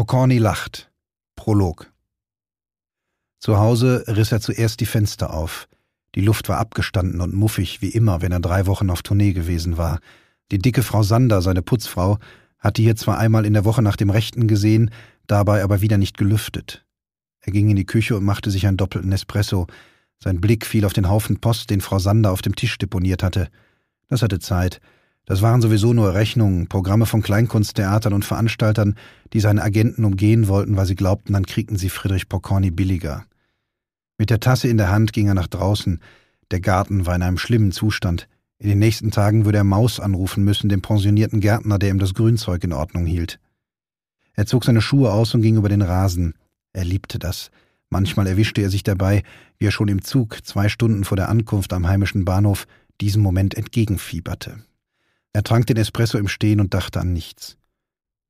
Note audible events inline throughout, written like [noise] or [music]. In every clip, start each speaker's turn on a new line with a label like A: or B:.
A: Pokorny lacht. Prolog. Zu Hause riss er zuerst die Fenster auf. Die Luft war abgestanden und muffig, wie immer, wenn er drei Wochen auf Tournee gewesen war. Die dicke Frau Sander, seine Putzfrau, hatte hier zwar einmal in der Woche nach dem Rechten gesehen, dabei aber wieder nicht gelüftet. Er ging in die Küche und machte sich einen doppelten Espresso. Sein Blick fiel auf den Haufen Post, den Frau Sander auf dem Tisch deponiert hatte. Das hatte Zeit. Das waren sowieso nur Rechnungen, Programme von Kleinkunsttheatern und Veranstaltern, die seine Agenten umgehen wollten, weil sie glaubten, dann kriegten sie Friedrich Pokorny billiger. Mit der Tasse in der Hand ging er nach draußen. Der Garten war in einem schlimmen Zustand. In den nächsten Tagen würde er Maus anrufen müssen, den pensionierten Gärtner, der ihm das Grünzeug in Ordnung hielt. Er zog seine Schuhe aus und ging über den Rasen. Er liebte das. Manchmal erwischte er sich dabei, wie er schon im Zug, zwei Stunden vor der Ankunft am heimischen Bahnhof, diesem Moment entgegenfieberte. Er trank den Espresso im Stehen und dachte an nichts.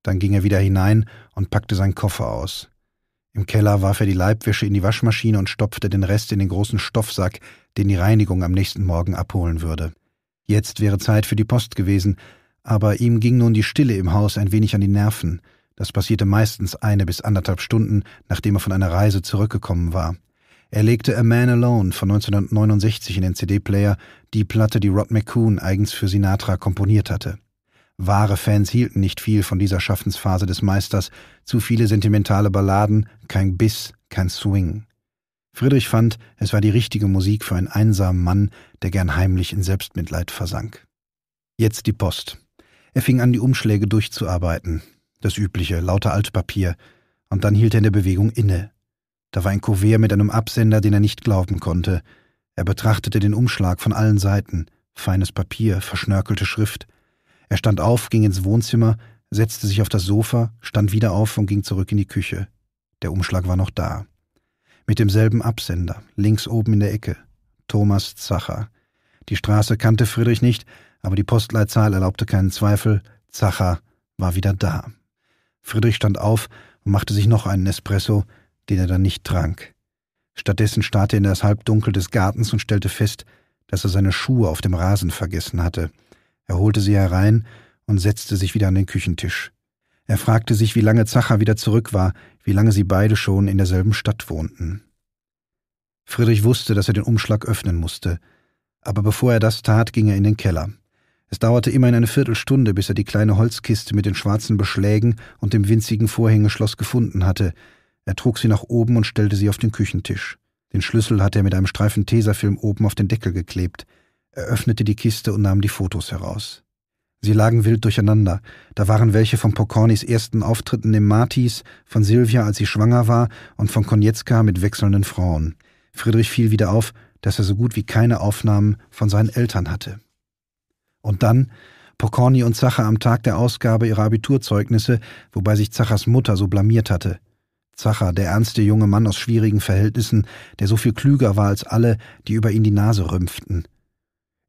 A: Dann ging er wieder hinein und packte seinen Koffer aus. Im Keller warf er die Leibwäsche in die Waschmaschine und stopfte den Rest in den großen Stoffsack, den die Reinigung am nächsten Morgen abholen würde. Jetzt wäre Zeit für die Post gewesen, aber ihm ging nun die Stille im Haus ein wenig an die Nerven. Das passierte meistens eine bis anderthalb Stunden, nachdem er von einer Reise zurückgekommen war. Er legte A Man Alone von 1969 in den CD-Player, die Platte, die Rod McCoon eigens für Sinatra komponiert hatte. Wahre Fans hielten nicht viel von dieser Schaffensphase des Meisters, zu viele sentimentale Balladen, kein Biss, kein Swing. Friedrich fand, es war die richtige Musik für einen einsamen Mann, der gern heimlich in Selbstmitleid versank. Jetzt die Post. Er fing an, die Umschläge durchzuarbeiten. Das übliche, lauter Altpapier. Und dann hielt er in der Bewegung inne. Da war ein Kuvert mit einem Absender, den er nicht glauben konnte. Er betrachtete den Umschlag von allen Seiten. Feines Papier, verschnörkelte Schrift. Er stand auf, ging ins Wohnzimmer, setzte sich auf das Sofa, stand wieder auf und ging zurück in die Küche. Der Umschlag war noch da. Mit demselben Absender, links oben in der Ecke. Thomas Zacher. Die Straße kannte Friedrich nicht, aber die Postleitzahl erlaubte keinen Zweifel. Zacher war wieder da. Friedrich stand auf und machte sich noch einen Espresso, den er dann nicht trank. Stattdessen starrte er in das Halbdunkel des Gartens und stellte fest, dass er seine Schuhe auf dem Rasen vergessen hatte. Er holte sie herein und setzte sich wieder an den Küchentisch. Er fragte sich, wie lange Zacher wieder zurück war, wie lange sie beide schon in derselben Stadt wohnten. Friedrich wusste, dass er den Umschlag öffnen musste, aber bevor er das tat, ging er in den Keller. Es dauerte immerhin eine Viertelstunde, bis er die kleine Holzkiste mit den schwarzen Beschlägen und dem winzigen Vorhängeschloss gefunden hatte, er trug sie nach oben und stellte sie auf den Küchentisch. Den Schlüssel hatte er mit einem Streifen Tesafilm oben auf den Deckel geklebt. Er öffnete die Kiste und nahm die Fotos heraus. Sie lagen wild durcheinander. Da waren welche von Pokornis ersten Auftritten im Martis, von Silvia, als sie schwanger war, und von Konietzka mit wechselnden Frauen. Friedrich fiel wieder auf, dass er so gut wie keine Aufnahmen von seinen Eltern hatte. Und dann Pokorny und Zacher am Tag der Ausgabe ihrer Abiturzeugnisse, wobei sich Zachers Mutter so blamiert hatte. Zacher, der ernste junge Mann aus schwierigen Verhältnissen, der so viel klüger war als alle, die über ihn die Nase rümpften.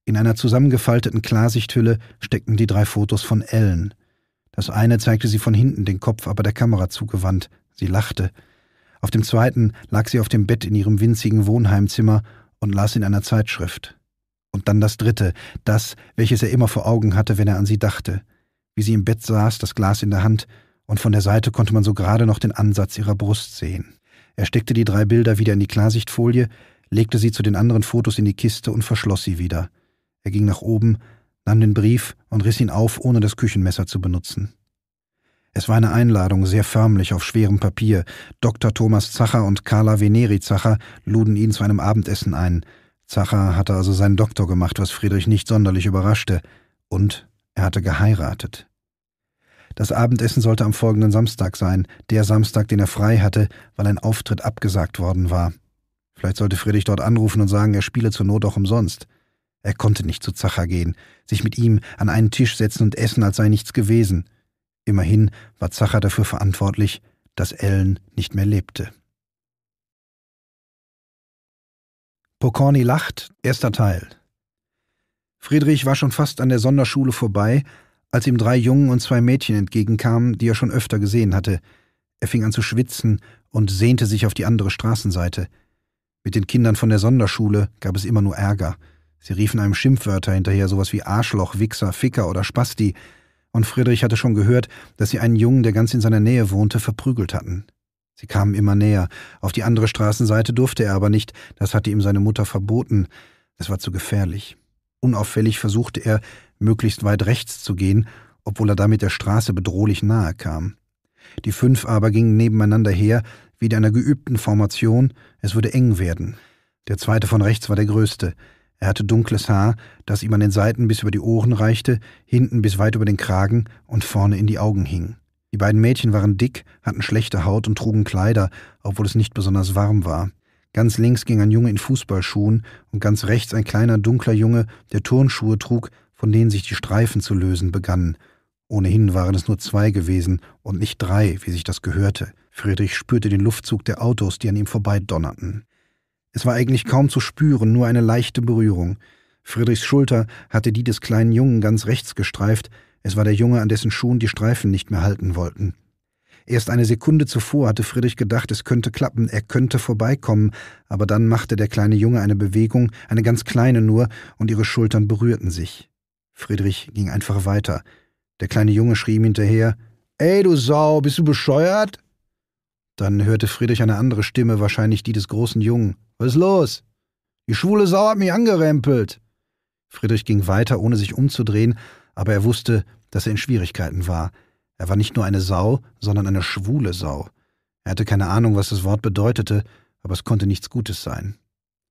A: In einer zusammengefalteten Klarsichthülle steckten die drei Fotos von Ellen. Das eine zeigte sie von hinten, den Kopf aber der Kamera zugewandt. Sie lachte. Auf dem zweiten lag sie auf dem Bett in ihrem winzigen Wohnheimzimmer und las in einer Zeitschrift. Und dann das dritte, das, welches er immer vor Augen hatte, wenn er an sie dachte. Wie sie im Bett saß, das Glas in der Hand, und von der Seite konnte man so gerade noch den Ansatz ihrer Brust sehen. Er steckte die drei Bilder wieder in die Klarsichtfolie, legte sie zu den anderen Fotos in die Kiste und verschloss sie wieder. Er ging nach oben, nahm den Brief und riss ihn auf, ohne das Küchenmesser zu benutzen. Es war eine Einladung, sehr förmlich auf schwerem Papier. Dr. Thomas Zacher und Carla Veneri Zacher luden ihn zu einem Abendessen ein. Zacher hatte also seinen Doktor gemacht, was Friedrich nicht sonderlich überraschte. Und er hatte geheiratet. Das Abendessen sollte am folgenden Samstag sein, der Samstag, den er frei hatte, weil ein Auftritt abgesagt worden war. Vielleicht sollte Friedrich dort anrufen und sagen, er spiele zur Not auch umsonst. Er konnte nicht zu Zacher gehen, sich mit ihm an einen Tisch setzen und essen, als sei nichts gewesen. Immerhin war Zacher dafür verantwortlich, dass Ellen nicht mehr lebte. Pokorny lacht, erster Teil. Friedrich war schon fast an der Sonderschule vorbei, als ihm drei Jungen und zwei Mädchen entgegenkamen, die er schon öfter gesehen hatte. Er fing an zu schwitzen und sehnte sich auf die andere Straßenseite. Mit den Kindern von der Sonderschule gab es immer nur Ärger. Sie riefen einem Schimpfwörter hinterher, sowas wie Arschloch, Wichser, Ficker oder Spasti, und Friedrich hatte schon gehört, dass sie einen Jungen, der ganz in seiner Nähe wohnte, verprügelt hatten. Sie kamen immer näher, auf die andere Straßenseite durfte er aber nicht, das hatte ihm seine Mutter verboten, es war zu gefährlich. Unauffällig versuchte er, möglichst weit rechts zu gehen, obwohl er damit der Straße bedrohlich nahe kam. Die fünf aber gingen nebeneinander her, wie in einer geübten Formation, es würde eng werden. Der zweite von rechts war der größte. Er hatte dunkles Haar, das ihm an den Seiten bis über die Ohren reichte, hinten bis weit über den Kragen und vorne in die Augen hing. Die beiden Mädchen waren dick, hatten schlechte Haut und trugen Kleider, obwohl es nicht besonders warm war. Ganz links ging ein Junge in Fußballschuhen und ganz rechts ein kleiner dunkler Junge, der Turnschuhe trug, von denen sich die Streifen zu lösen begannen. Ohnehin waren es nur zwei gewesen und nicht drei, wie sich das gehörte. Friedrich spürte den Luftzug der Autos, die an ihm vorbeidonnerten. Es war eigentlich kaum zu spüren, nur eine leichte Berührung. Friedrichs Schulter hatte die des kleinen Jungen ganz rechts gestreift, es war der Junge, an dessen Schuhen die Streifen nicht mehr halten wollten. Erst eine Sekunde zuvor hatte Friedrich gedacht, es könnte klappen, er könnte vorbeikommen, aber dann machte der kleine Junge eine Bewegung, eine ganz kleine nur, und ihre Schultern berührten sich. Friedrich ging einfach weiter. Der kleine Junge schrie ihm hinterher Ey, du Sau, bist du bescheuert? Dann hörte Friedrich eine andere Stimme, wahrscheinlich die des großen Jungen. Was ist los? Die schwule Sau hat mich angerempelt. Friedrich ging weiter, ohne sich umzudrehen, aber er wusste, dass er in Schwierigkeiten war. Er war nicht nur eine Sau, sondern eine schwule Sau. Er hatte keine Ahnung, was das Wort bedeutete, aber es konnte nichts Gutes sein.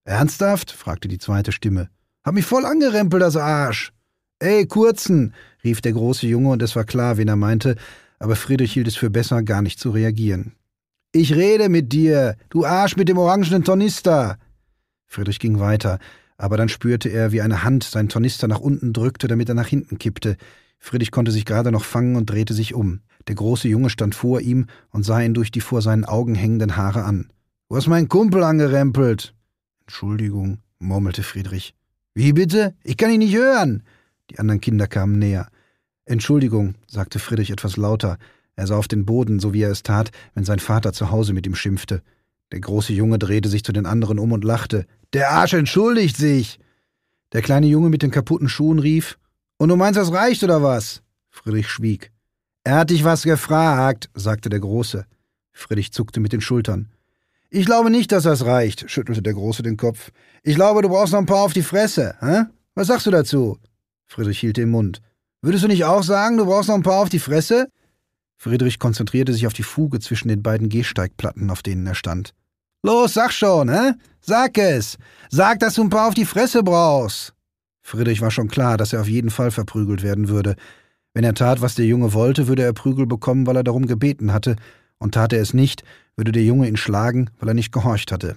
A: Ernsthaft? fragte die zweite Stimme. Hab mich voll angerempelt, das Arsch. Ey, Kurzen, rief der große Junge, und es war klar, wen er meinte, aber Friedrich hielt es für besser, gar nicht zu reagieren. Ich rede mit dir, du Arsch mit dem orangenen Tornister. Friedrich ging weiter, aber dann spürte er, wie eine Hand seinen Tornister nach unten drückte, damit er nach hinten kippte. Friedrich konnte sich gerade noch fangen und drehte sich um. Der große Junge stand vor ihm und sah ihn durch die vor seinen Augen hängenden Haare an. Du hast meinen Kumpel angerempelt. Entschuldigung, murmelte Friedrich. Wie bitte? Ich kann ihn nicht hören. Die anderen Kinder kamen näher. Entschuldigung, sagte Friedrich etwas lauter. Er sah auf den Boden, so wie er es tat, wenn sein Vater zu Hause mit ihm schimpfte. Der große Junge drehte sich zu den anderen um und lachte. Der Arsch entschuldigt sich. Der kleine Junge mit den kaputten Schuhen rief und du meinst, das reicht oder was? Friedrich schwieg. Er hat dich was gefragt, sagte der Große. Friedrich zuckte mit den Schultern. Ich glaube nicht, dass das reicht, schüttelte der Große den Kopf. Ich glaube, du brauchst noch ein paar auf die Fresse, hä? Was sagst du dazu? Friedrich hielt den Mund. Würdest du nicht auch sagen, du brauchst noch ein paar auf die Fresse? Friedrich konzentrierte sich auf die Fuge zwischen den beiden Gehsteigplatten, auf denen er stand. Los, sag schon, hä? Sag es! Sag, dass du ein paar auf die Fresse brauchst! Friedrich war schon klar, dass er auf jeden Fall verprügelt werden würde. Wenn er tat, was der Junge wollte, würde er Prügel bekommen, weil er darum gebeten hatte, und tat er es nicht, würde der Junge ihn schlagen, weil er nicht gehorcht hatte.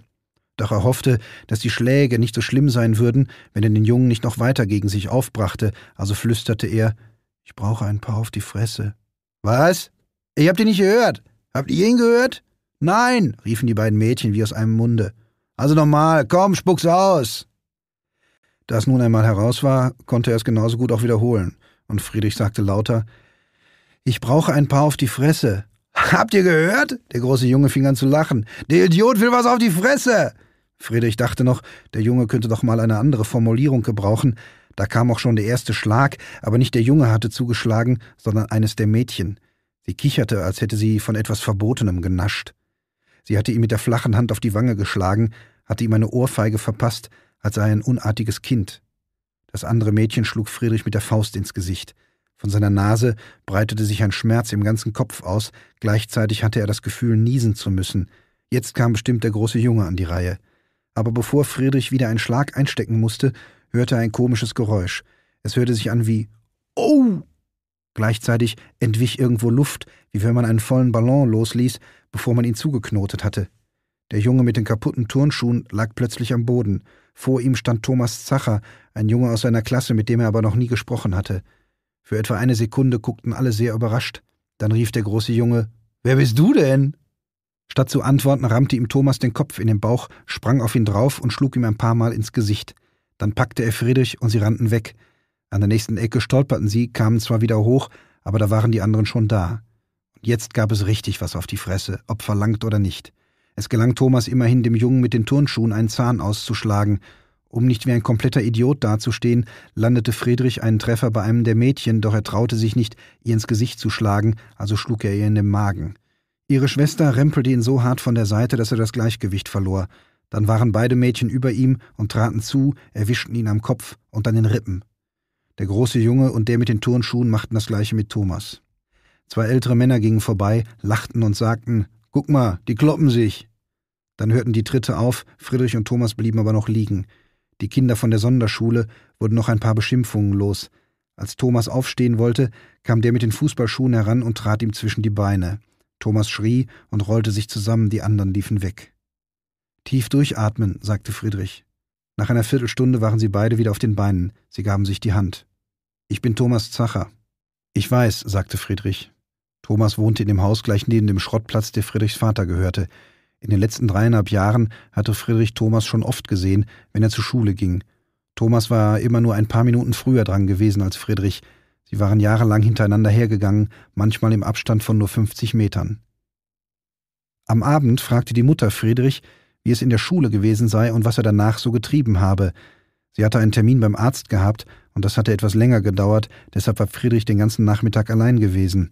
A: Doch er hoffte, dass die Schläge nicht so schlimm sein würden, wenn er den Jungen nicht noch weiter gegen sich aufbrachte, also flüsterte er Ich brauche ein paar auf die Fresse. Was? Ich hab dich nicht gehört. Habt ihr ihn gehört? Nein, riefen die beiden Mädchen wie aus einem Munde. Also nochmal, komm, spuck's aus. Da es nun einmal heraus war, konnte er es genauso gut auch wiederholen. Und Friedrich sagte lauter, ich brauche ein paar auf die Fresse. [laughs] Habt ihr gehört? Der große Junge fing an zu lachen. Der Idiot will was auf die Fresse! Friedrich dachte noch, der Junge könnte doch mal eine andere Formulierung gebrauchen. Da kam auch schon der erste Schlag, aber nicht der Junge hatte zugeschlagen, sondern eines der Mädchen. Sie kicherte, als hätte sie von etwas Verbotenem genascht. Sie hatte ihm mit der flachen Hand auf die Wange geschlagen, hatte ihm eine Ohrfeige verpasst, als sei er ein unartiges Kind. Das andere Mädchen schlug Friedrich mit der Faust ins Gesicht. Von seiner Nase breitete sich ein Schmerz im ganzen Kopf aus, gleichzeitig hatte er das Gefühl, niesen zu müssen. Jetzt kam bestimmt der große Junge an die Reihe. Aber bevor Friedrich wieder einen Schlag einstecken musste, hörte er ein komisches Geräusch. Es hörte sich an wie Oh! Gleichzeitig entwich irgendwo Luft, wie wenn man einen vollen Ballon losließ, bevor man ihn zugeknotet hatte. Der Junge mit den kaputten Turnschuhen lag plötzlich am Boden. Vor ihm stand Thomas Zacher, ein Junge aus seiner Klasse, mit dem er aber noch nie gesprochen hatte. Für etwa eine Sekunde guckten alle sehr überrascht. Dann rief der große Junge: Wer bist du denn? Statt zu antworten, rammte ihm Thomas den Kopf in den Bauch, sprang auf ihn drauf und schlug ihm ein paar Mal ins Gesicht. Dann packte er Friedrich und sie rannten weg. An der nächsten Ecke stolperten sie, kamen zwar wieder hoch, aber da waren die anderen schon da. Und jetzt gab es richtig was auf die Fresse, ob verlangt oder nicht. Es gelang Thomas immerhin, dem Jungen mit den Turnschuhen einen Zahn auszuschlagen. Um nicht wie ein kompletter Idiot dazustehen, landete Friedrich einen Treffer bei einem der Mädchen, doch er traute sich nicht, ihr ins Gesicht zu schlagen, also schlug er ihr in den Magen. Ihre Schwester rempelte ihn so hart von der Seite, dass er das Gleichgewicht verlor. Dann waren beide Mädchen über ihm und traten zu, erwischten ihn am Kopf und an den Rippen. Der große Junge und der mit den Turnschuhen machten das gleiche mit Thomas. Zwei ältere Männer gingen vorbei, lachten und sagten, Guck mal, die kloppen sich. Dann hörten die Tritte auf, Friedrich und Thomas blieben aber noch liegen. Die Kinder von der Sonderschule wurden noch ein paar Beschimpfungen los. Als Thomas aufstehen wollte, kam der mit den Fußballschuhen heran und trat ihm zwischen die Beine. Thomas schrie und rollte sich zusammen, die anderen liefen weg. Tief durchatmen, sagte Friedrich. Nach einer Viertelstunde waren sie beide wieder auf den Beinen, sie gaben sich die Hand. Ich bin Thomas Zacher. Ich weiß, sagte Friedrich. Thomas wohnte in dem Haus gleich neben dem Schrottplatz, der Friedrichs Vater gehörte. In den letzten dreieinhalb Jahren hatte Friedrich Thomas schon oft gesehen, wenn er zur Schule ging. Thomas war immer nur ein paar Minuten früher dran gewesen als Friedrich. Sie waren jahrelang hintereinander hergegangen, manchmal im Abstand von nur 50 Metern. Am Abend fragte die Mutter Friedrich, wie es in der Schule gewesen sei und was er danach so getrieben habe. Sie hatte einen Termin beim Arzt gehabt und das hatte etwas länger gedauert, deshalb war Friedrich den ganzen Nachmittag allein gewesen.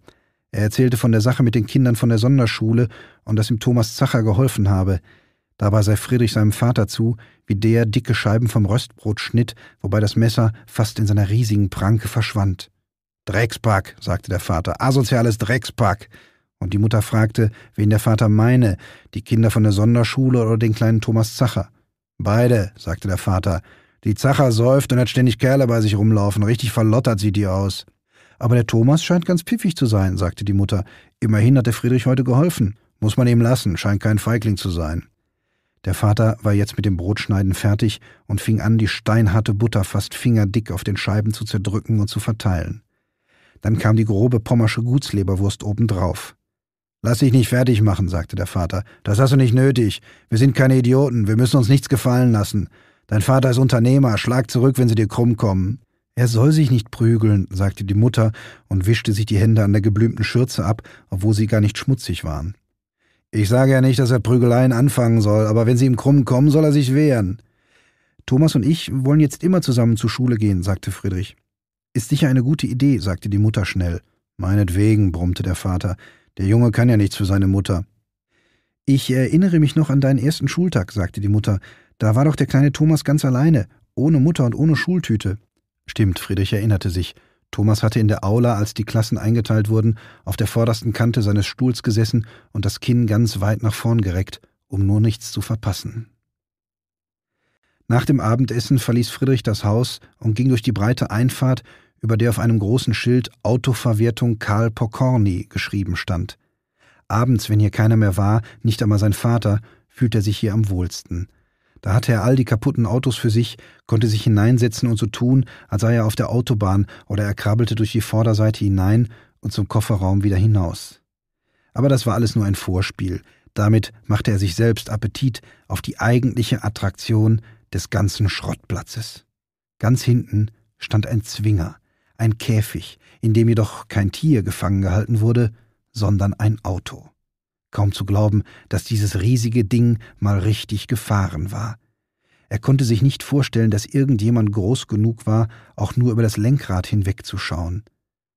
A: Er erzählte von der Sache mit den Kindern von der Sonderschule und dass ihm Thomas Zacher geholfen habe. Dabei sei Friedrich seinem Vater zu, wie der dicke Scheiben vom Röstbrot schnitt, wobei das Messer fast in seiner riesigen Pranke verschwand. Dreckspack, sagte der Vater, asoziales Dreckspack. Und die Mutter fragte, wen der Vater meine, die Kinder von der Sonderschule oder den kleinen Thomas Zacher. Beide, sagte der Vater. Die Zacher säuft und hat ständig Kerle bei sich rumlaufen, richtig verlottert sieht die aus. Aber der Thomas scheint ganz pfiffig zu sein, sagte die Mutter. Immerhin hat der Friedrich heute geholfen. Muss man ihm lassen, scheint kein Feigling zu sein. Der Vater war jetzt mit dem Brotschneiden fertig und fing an, die steinharte Butter fast fingerdick auf den Scheiben zu zerdrücken und zu verteilen. Dann kam die grobe pommersche Gutsleberwurst obendrauf. Lass dich nicht fertig machen, sagte der Vater. Das hast du nicht nötig. Wir sind keine Idioten, wir müssen uns nichts gefallen lassen. Dein Vater ist Unternehmer, schlag zurück, wenn sie dir krumm kommen. Er soll sich nicht prügeln, sagte die Mutter und wischte sich die Hände an der geblümten Schürze ab, obwohl sie gar nicht schmutzig waren. Ich sage ja nicht, dass er Prügeleien anfangen soll, aber wenn sie ihm krumm kommen, soll er sich wehren. Thomas und ich wollen jetzt immer zusammen zur Schule gehen, sagte Friedrich. Ist sicher eine gute Idee, sagte die Mutter schnell. Meinetwegen, brummte der Vater. Der Junge kann ja nichts für seine Mutter. Ich erinnere mich noch an deinen ersten Schultag, sagte die Mutter. Da war doch der kleine Thomas ganz alleine, ohne Mutter und ohne Schultüte. Stimmt, Friedrich erinnerte sich. Thomas hatte in der Aula, als die Klassen eingeteilt wurden, auf der vordersten Kante seines Stuhls gesessen und das Kinn ganz weit nach vorn gereckt, um nur nichts zu verpassen. Nach dem Abendessen verließ Friedrich das Haus und ging durch die breite Einfahrt, über der auf einem großen Schild Autoverwertung Karl Pokorny geschrieben stand. Abends, wenn hier keiner mehr war, nicht einmal sein Vater, fühlte er sich hier am wohlsten. Da hatte er all die kaputten Autos für sich, konnte sich hineinsetzen und so tun, als sei er auf der Autobahn, oder er krabbelte durch die Vorderseite hinein und zum Kofferraum wieder hinaus. Aber das war alles nur ein Vorspiel. Damit machte er sich selbst Appetit auf die eigentliche Attraktion des ganzen Schrottplatzes. Ganz hinten stand ein Zwinger, ein Käfig, in dem jedoch kein Tier gefangen gehalten wurde, sondern ein Auto. Kaum zu glauben, dass dieses riesige Ding mal richtig gefahren war. Er konnte sich nicht vorstellen, dass irgendjemand groß genug war, auch nur über das Lenkrad hinwegzuschauen.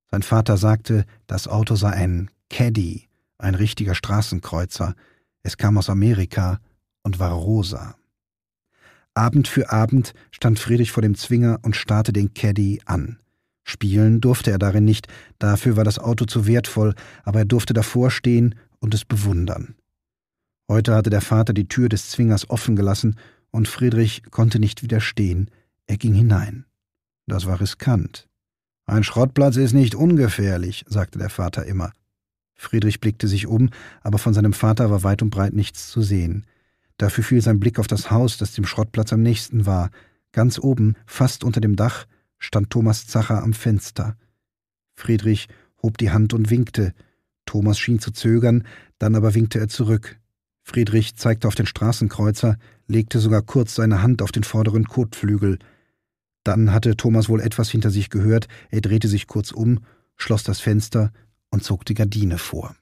A: Sein Vater sagte, das Auto sei ein Caddy, ein richtiger Straßenkreuzer. Es kam aus Amerika und war rosa. Abend für Abend stand Friedrich vor dem Zwinger und starrte den Caddy an. Spielen durfte er darin nicht, dafür war das Auto zu wertvoll, aber er durfte davor stehen und es bewundern. Heute hatte der Vater die Tür des Zwingers offen gelassen, und Friedrich konnte nicht widerstehen, er ging hinein. Das war riskant. Ein Schrottplatz ist nicht ungefährlich, sagte der Vater immer. Friedrich blickte sich um, aber von seinem Vater war weit und breit nichts zu sehen. Dafür fiel sein Blick auf das Haus, das dem Schrottplatz am nächsten war. Ganz oben, fast unter dem Dach, stand Thomas Zacher am Fenster. Friedrich hob die Hand und winkte. Thomas schien zu zögern, dann aber winkte er zurück. Friedrich zeigte auf den Straßenkreuzer, legte sogar kurz seine Hand auf den vorderen Kotflügel. Dann hatte Thomas wohl etwas hinter sich gehört, er drehte sich kurz um, schloss das Fenster und zog die Gardine vor.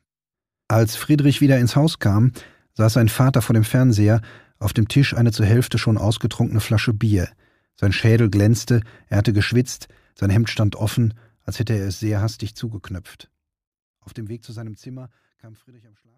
A: Als Friedrich wieder ins Haus kam, saß sein Vater vor dem Fernseher, auf dem Tisch eine zur Hälfte schon ausgetrunkene Flasche Bier. Sein Schädel glänzte, er hatte geschwitzt, sein Hemd stand offen, als hätte er es sehr hastig zugeknöpft. Auf dem Weg zu seinem Zimmer kam Friedrich am Schlag.